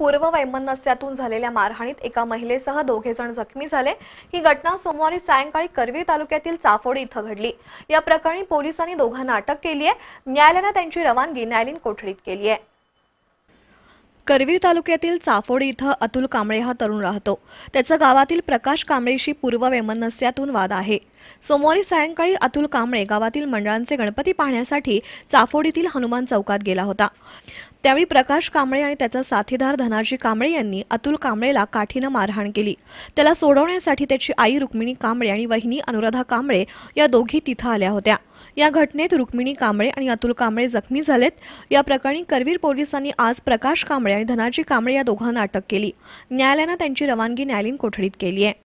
पूर्व वैमनस्यातून झालेल्या मारहाणीत एका महिलेसह दोघे जण जखमी झाले ही घटना सोमवारी सायंकाळी करवी तालुक्यातील चाफोडी इथं घडली या प्रकरणी पोलिसांनी दोघांना अटक केली आहे न्यायालयानं त्यांची रवानगी न्यायालयीन कोठडीत केली आहे करवीर तालुक्यातील चाफोडी इथं अतुल कांबळे हा तरुण राहतो त्याचा गावातील प्रकाश कांबळेशी पूर्व वैमनस्यातून वाद आहे सोमवारी सायंकाळी अतुल कांबळे गावातील मंडळांचे गणपती पाहण्यासाठी चाफोडीतील हनुमान चौकात गेला होता त्यावेळी प्रकाश कांबळे आणि त्याचा साथीदार धनाजी कांबळे यांनी अतुल कांबळेला काठीनं मारहाण केली त्याला सोडवण्यासाठी त्याची आई रुक्मिणी कांबळे आणि वहिनी अनुराधा कांबळे या दोघी तिथं आल्या होत्या या घटनेत रुक्मिणी कांबळे आणि अतुल कांबळे जखमी झालेत या प्रकरणी करवीर पोलिसांनी आज प्रकाश कांबळे आणि धनाजी कांबळे या दोघांना अटक केली न्यायालयानं त्यांची रवानगी न्यायालयीन कोठडीत केली आहे